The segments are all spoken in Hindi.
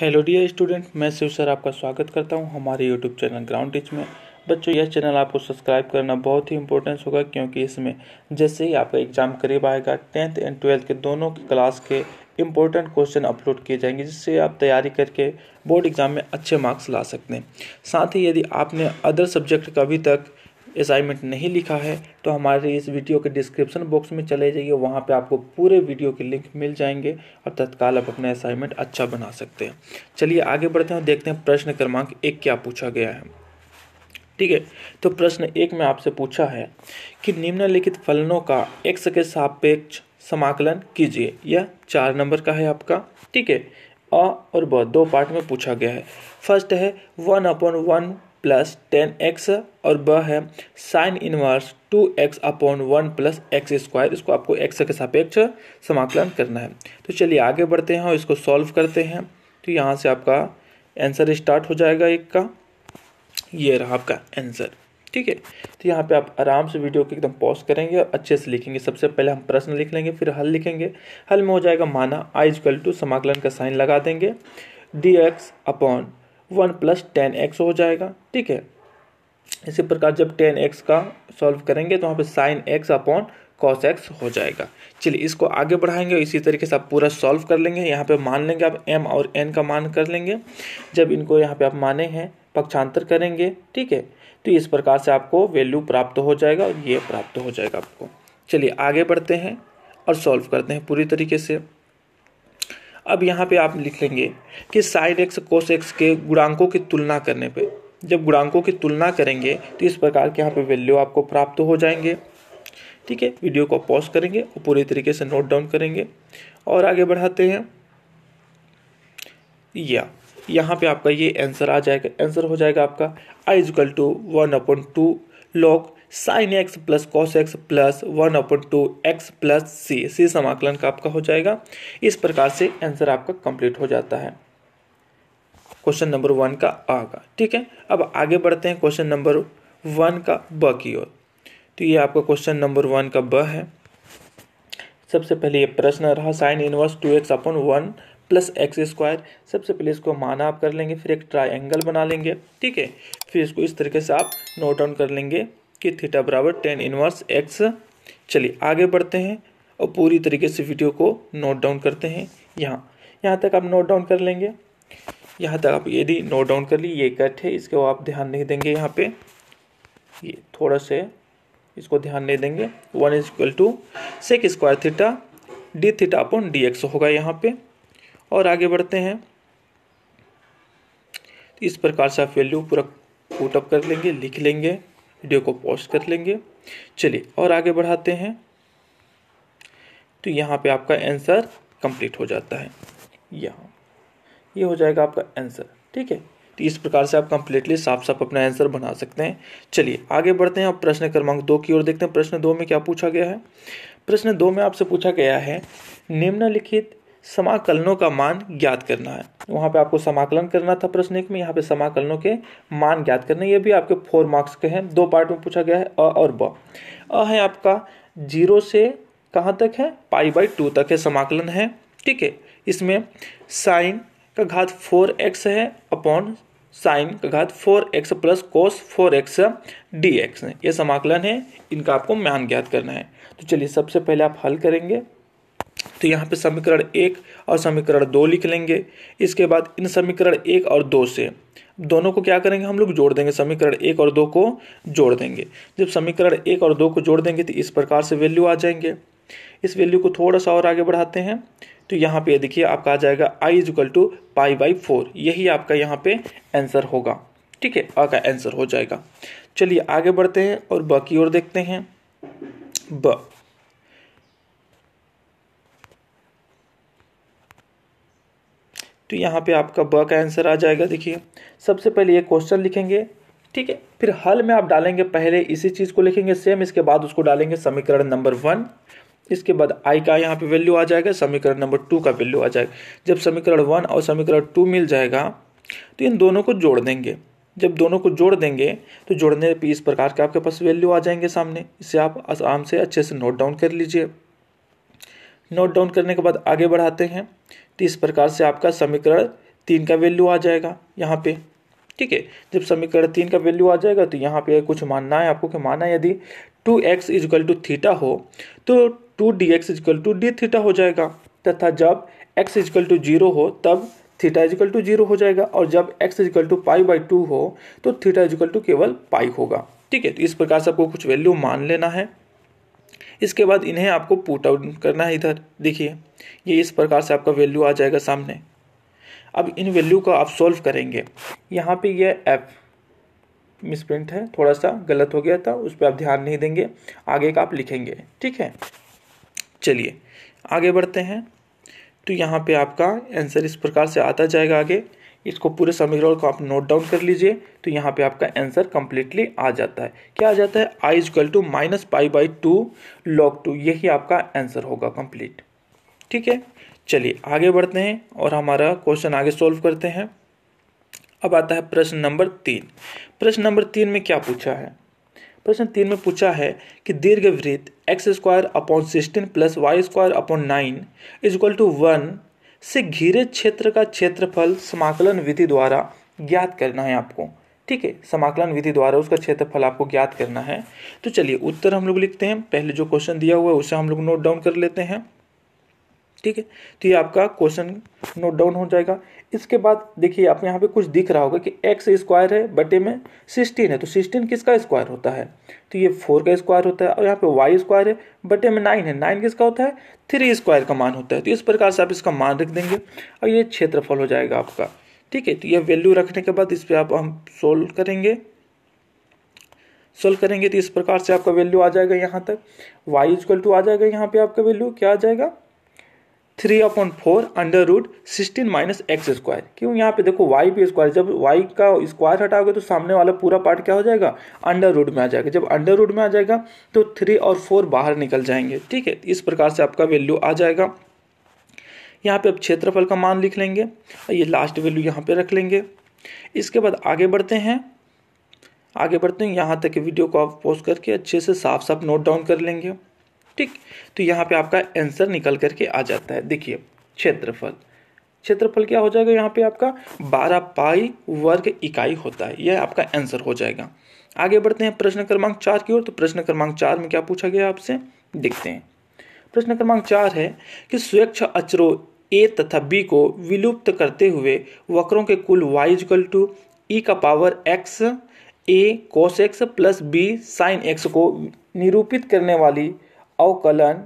हेलो डियर स्टूडेंट मैं शिव सर आपका स्वागत करता हूं हमारे यूट्यूब चैनल ग्राउंड टीच में बच्चों यह चैनल आपको सब्सक्राइब करना बहुत ही इंपॉर्टेंस होगा क्योंकि इसमें जैसे ही आपका एग्जाम करीब आएगा टेंथ एंड ट्वेल्थ के दोनों क्लास के इंपॉर्टेंट क्वेश्चन अपलोड किए जाएंगे जिससे आप तैयारी करके बोर्ड एग्ज़ाम में अच्छे मार्क्स ला सकते हैं साथ ही यदि आपने अदर सब्जेक्ट का अभी तक असाइनमेंट नहीं लिखा है तो हमारे इस वीडियो के डिस्क्रिप्शन बॉक्स में चले जाइए वहाँ पे आपको पूरे वीडियो के लिंक मिल जाएंगे और तत्काल आप अपना असाइनमेंट अच्छा बना सकते हैं चलिए आगे बढ़ते हैं और देखते हैं प्रश्न क्रमांक एक क्या पूछा गया है ठीक है तो प्रश्न एक में आपसे पूछा है कि निम्नलिखित फलनों का एक्स के सापेक्ष समाकलन कीजिए यह चार नंबर का है आपका ठीक है अ और ब दो पार्ट में पूछा गया है फर्स्ट है one upon one plus tan x और ब है sine inverse two x upon one plus x square इसको आपको एक्स के सापेक्ष समाकलन करना है तो चलिए आगे बढ़ते हैं और इसको सॉल्व करते हैं तो यहाँ से आपका आंसर स्टार्ट हो जाएगा एक का ये रहा आपका आंसर ठीक है तो यहाँ पे आप आराम से वीडियो को एकदम पॉज करेंगे और अच्छे से लिखेंगे सबसे पहले हम प्रश्न लिख लेंगे फिर हल लिखेंगे हल में हो जाएगा माना आई इजक्ल टू समाकलन का साइन लगा देंगे d x upon one plus tan x हो जाएगा ठीक है इसी प्रकार जब टेन एक्स का सॉल्व करेंगे तो वहाँ पे sine x upon cos x हो जाएगा चलिए इसको आगे बढ़ाएंगे और इसी तरीके से आप पूरा सॉल्व कर लेंगे यहाँ पे मान लेंगे आप एम और एन का मान कर लेंगे जब इनको यहाँ पे आप माने हैं पक्षांतर करेंगे ठीक है तो इस प्रकार से आपको वैल्यू प्राप्त हो जाएगा और ये प्राप्त हो जाएगा आपको चलिए आगे बढ़ते हैं और सॉल्व करते हैं पूरी तरीके से अब यहाँ पे आप लिख लेंगे कि साइन एक्स कोस एक्स के गुणांकों की तुलना करने पे जब गुणांकों की तुलना करेंगे तो इस प्रकार के यहाँ पे वैल्यू आपको प्राप्त हो जाएंगे ठीक है वीडियो को पॉज करेंगे और पूरी तरीके से नोट डाउन करेंगे और आगे बढ़ाते हैं या यहाँ पे आपका ये आंसर आ जाएगा आंसर हो जाएगा आपका I is equal to one upon two log sine x plus cos x plus one upon two x plus c c समाकलन का आपका हो जाएगा इस प्रकार से आंसर आपका कंप्लीट हो जाता है क्वेश्चन नंबर वन का आ का ठीक है अब आगे बढ़ते हैं क्वेश्चन नंबर वन का ब की ओर तो ये आपका क्वेश्चन नंबर वन का ब है सबसे पहले ये प्रश्न रहा sine inverse two x upon one plus x square सबसे पहले इसको माना आप कर लेंगे फिर एक ट्राइंगल बना लेंगे ठीक है फिर इसको इस तरीके से आप नोट डाउन कर लेंगे कि थीटा बराबर टेन इनवर्स एक्स चलिए आगे बढ़ते हैं और पूरी तरीके से वीडियो को नोट डाउन करते हैं यहाँ यहाँ तक आप नोट डाउन कर लेंगे यहाँ तक आप यदि नोट डाउन कर लिए ये कट है इसको आप ध्यान नहीं देंगे यहाँ पे ये थोड़ा से इसको ध्यान नहीं देंगे one is equal to sec square theta d theta upon d x होगा यहाँ पे और आगे बढ़ते हैं इस प्रकार से आप वैल्यू पूरा पुटअप कर लेंगे लिख लेंगे वीडियो को पॉज कर लेंगे चलिए और आगे बढ़ाते हैं तो यहाँ पे आपका आंसर कंप्लीट हो जाता है यहाँ ये यह हो जाएगा आपका आंसर ठीक है तो इस प्रकार से आप कंप्लीटली साफ साफ अपना आंसर बना सकते हैं चलिए आगे बढ़ते हैं आप प्रश्न क्रमांक दो की ओर देखते हैं प्रश्न दो में क्या पूछा गया है प्रश्न दो में आपसे पूछा गया है निम्नलिखित समाकलनों का मान ज्ञात करना है वहाँ पे आपको समाकलन करना था प्रश्न एक में यहाँ पे समाकलनों के मान ज्ञात करने ये भी आपके फोर मार्क्स के हैं दो पार्ट में पूछा गया है अ और ब अ है आपका जीरो से कहाँ तक है पाई बाई टू तक है समाकलन है ठीक है इसमें साइन का घात फोर एक्स है अपॉन साइन का घात four x plus cos four x d x ये समाकलन है इनका आपको मान ज्ञात करना है तो चलिए सबसे पहले आप हल करेंगे तो यहाँ पे समीकरण एक और समीकरण दो लिख लेंगे इसके बाद इन समीकरण एक और दो से दोनों को क्या करेंगे हम लोग जोड़ देंगे समीकरण एक और दो को जोड़ देंगे जब समीकरण एक और दो को जोड़ देंगे तो इस प्रकार से वैल्यू आ जाएंगे इस वैल्यू को थोड़ा सा और आगे बढ़ाते हैं तो यहाँ पे देखिए आपका आ जाएगा I is equal to pi by four यही आपका यहाँ पे आंसर होगा ठीक है आपका आंसर हो जाएगा चलिए आगे बढ़ते हैं और ब की ओर देखते हैं ब तो यहाँ पे आपका ब का आंसर आ जाएगा देखिए सबसे पहले ये क्वेश्चन लिखेंगे ठीक है फिर हल में आप डालेंगे पहले इसी चीज़ को लिखेंगे सेम इसके बाद उसको डालेंगे समीकरण नंबर वन इसके बाद आई का यहाँ पे वैल्यू आ जाएगा समीकरण नंबर टू का वैल्यू आ जाएगा जब समीकरण वन और समीकरण टू मिल जाएगा तो इन दोनों को जोड़ देंगे जब दोनों को जोड़ देंगे तो जोड़ने पर इस प्रकार के आपके पास वैल्यू आ जाएंगे सामने इसे आप आराम से अच्छे से नोट डाउन कर लीजिए नोट डाउन करने के बाद आगे बढ़ाते हैं तो इस प्रकार से आपका समीकरण तीन का वैल्यू आ जाएगा यहाँ पे ठीक है जब समीकरण तीन का वैल्यू आ जाएगा तो यहाँ पे कुछ मानना है आपको कि माना यदि two x is equal to theta हो तो two d x is equal to d theta हो जाएगा तथा जब एक्स इजिकल टू जीरो हो तब थीटा इजिकल टू जीरो हो जाएगा और जब x is equal to pi by two हो तो थीटा इजकल टू केवल पाई होगा ठीक है तो इस प्रकार से आपको कुछ वैल्यू मान लेना है इसके बाद इन्हें आपको पुट आउट करना है इधर देखिए ये इस प्रकार से आपका वैल्यू आ जाएगा सामने अब इन वैल्यू को आप सॉल्व करेंगे यहाँ पे ये ऐप मिसप्रिंट है थोड़ा सा गलत हो गया था उस पर आप ध्यान नहीं देंगे आगे का आप लिखेंगे ठीक है चलिए आगे बढ़ते हैं तो यहाँ पे आपका आंसर इस प्रकार से आता जाएगा आगे इसको पूरे समीकरण को आप नोट डाउन कर लीजिए तो यहाँ पे आपका आंसर कम्प्लीटली आ जाता है क्या आ जाता है I is equal to minus pi by two log two यही आपका आंसर होगा कम्प्लीट ठीक है चलिए आगे बढ़ते हैं और हमारा क्वेश्चन आगे सॉल्व करते हैं अब आता है प्रश्न नंबर तीन प्रश्न नंबर तीन में क्या पूछा है प्रश्न तीन में पूछा है कि दीर्घवृत्त x square upon sixteen plus y square upon nine is equal to one से घिरे क्षेत्र का क्षेत्रफल समाकलन विधि द्वारा ज्ञात करना है आपको ठीक है समाकलन विधि द्वारा उसका क्षेत्रफल आपको ज्ञात करना है तो चलिए उत्तर हम लोग लिखते हैं पहले जो क्वेश्चन दिया हुआ है उसे हम लोग नोट डाउन कर लेते हैं ठीक है तो ये आपका क्वेश्चन नोट डाउन हो जाएगा इसके बाद देखिए आप यहाँ पे कुछ दिख रहा होगा कि एक्स स्क्वायर है बटे में सिक्सटीन है तो सिक्सटीन किसका स्क्वायर होता है तो ये फोर का स्क्वायर होता है और यहाँ पे वाई स्क्वायर है बटे में नाइन है नाइन किसका होता है थ्री स्क्वायर का मान होता है तो इस प्रकार से आप इसका मान रख देंगे और ये क्षेत्रफल हो जाएगा आपका ठीक है तो यह वैल्यू रखने के बाद इस पर आप हम सोल्व करेंगे सोल्व करेंगे तो इस प्रकार से आपका वैल्यू आ जाएगा यहाँ तक वाई इजक्वल टू आ जाएगा यहाँ पे आपका वैल्यू क्या आ जाएगा three upon four under root sixteen minus x square क्यों यहाँ पे देखो वाई भी स्क्वायर जब वाई का स्क्वायर हटाओगे तो सामने वाला पूरा पार्ट क्या हो जाएगा अंडर रूट में आ जाएगा जब अंडर रूट में आ जाएगा तो थ्री और फोर बाहर निकल जाएंगे ठीक है इस प्रकार से आपका वैल्यू आ जाएगा यहाँ पे अब क्षेत्रफल का मान लिख लेंगे और ये लास्ट वैल्यू यहाँ पे रख लेंगे इसके बाद आगे बढ़ते हैं आगे बढ़ते हैं यहाँ तक वीडियो को आप पोस्ट करके अच्छे से साफ साफ नोट डाउन कर लेंगे ठीक तो यहाँ पे आपका आंसर निकल करके आ जाता है देखिए क्षेत्रफल क्षेत्रफल क्या हो जाएगा यहाँ पे आपका बारह पाई वर्ग इकाई होता है यह आपका आंसर हो जाएगा आगे बढ़ते हैं प्रश्न क्रमांक चार की ओर तो प्रश्न क्रमांक चार में क्या पूछा गया आपसे देखते हैं प्रश्न क्रमांक चार है कि स्वेच्छ अचरो ए तथा बी को विलुप्त करते हुए वक्रों के कुल वाई इजकल टू ई का power x a cos x plus b sine x को निरूपित करने वाली अवकलन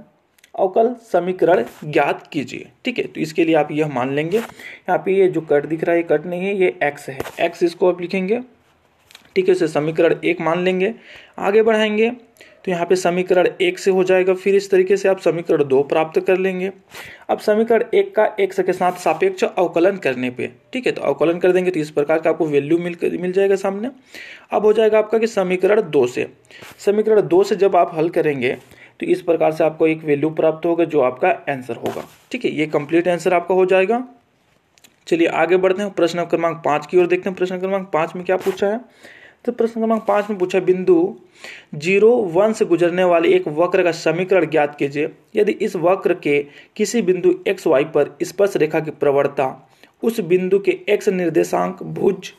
अवकल समीकरण ज्ञात कीजिए ठीक है तो इसके लिए आप यह मान लेंगे यहाँ पे ये जो कट दिख रहा है ये कट नहीं है ये एक्स है एक्स इसको आप लिखेंगे ठीक है इसे समीकरण एक मान लेंगे आगे बढ़ाएंगे तो यहाँ पे समीकरण एक से हो जाएगा फिर इस तरीके से आप समीकरण दो प्राप्त कर लेंगे अब समीकरण एक का एक के साथ सापेक्ष अवकलन करने पे ठीक है तो अवकलन कर देंगे तो इस प्रकार का आपको वैल्यू मिल मिल जाएगा सामने अब हो जाएगा आपका कि समीकरण दो से समीकरण दो से जब आप हल करेंगे तो इस प्रकार से आपको एक वैल्यू प्राप्त होगा जो आपका आंसर होगा ठीक है ये कंप्लीट आंसर आपका हो जाएगा चलिए आगे बढ़ते हैं प्रश्न क्रमांक पाँच की ओर देखते हैं प्रश्न क्रमांक पाँच में क्या पूछा है तो प्रश्न क्रमांक पांच में पूछा बिंदु जीरो वन से गुजरने वाले एक वक्र का समीकरण ज्ञात कीजिए यदि इस वक्र के किसी बिंदु एक्स वाई पर स्पर्श रेखा की प्रवणता उस बिंदु के एक्स निर्देशांक भुज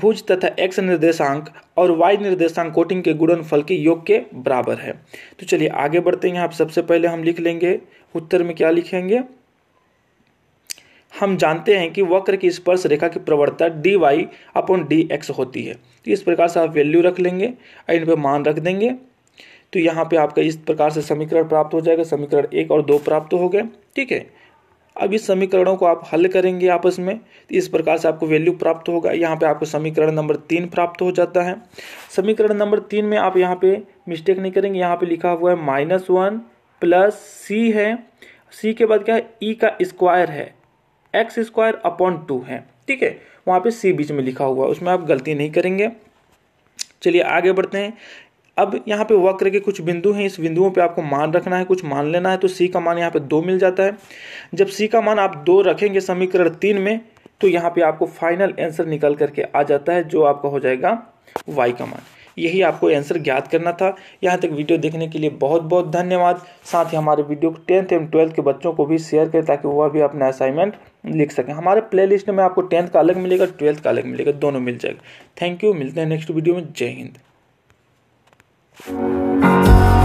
भुज तथा x निर्देशांक और y निर्देशांक कोटिंग के गुणनफल के योग के बराबर है तो चलिए आगे बढ़ते हैं आप सबसे पहले हम लिख लेंगे उत्तर में क्या लिखेंगे हम जानते हैं कि वक्र की स्पर्श रेखा की प्रवणता d y upon d x होती है तो इस प्रकार से आप वैल्यू रख लेंगे और इन पर मान रख देंगे तो यहाँ पे आपका इस प्रकार से समीकरण प्राप्त हो जाएगा समीकरण एक और दो प्राप्त हो गए ठीक है अब इस समीकरणों को आप हल करेंगे आपस में तो इस प्रकार से आपको वैल्यू प्राप्त होगा यहाँ पे आपको समीकरण नंबर तीन प्राप्त हो जाता है समीकरण नंबर तीन में आप यहाँ पे मिस्टेक नहीं करेंगे यहाँ पे लिखा हुआ है माइनस वन प्लस सी है सी के बाद क्या है ई e का स्क्वायर है एक्स स्क्वायर अपॉन टू है ठीक है वहाँ पे सी बीच में लिखा हुआ है उसमें आप गलती नहीं करेंगे चलिए आगे बढ़ते हैं अब यहाँ पे वक्र के कुछ बिंदु हैं इस बिंदुओं पे आपको मान रखना है कुछ मान लेना है तो सी का मान यहाँ पे दो मिल जाता है जब सी का मान आप दो रखेंगे समीकरण तीन में तो यहाँ पे आपको फाइनल आंसर निकल करके आ जाता है जो आपका हो जाएगा वाई का मान यही आपको आंसर ज्ञात करना था यहाँ तक वीडियो देखने के लिए बहुत बहुत धन्यवाद साथ ही हमारे वीडियो को टेंथ एवं ट्वेल्थ के बच्चों को भी शेयर करें ताकि वह भी अपना असाइनमेंट लिख सकें हमारे प्लेलिस्ट में आपको टेंथ का अलग मिलेगा ट्वेल्थ का अलग मिलेगा दोनों मिल जाएगा थैंक यू मिलते हैं नेक्स्ट वीडियो में जय हिंद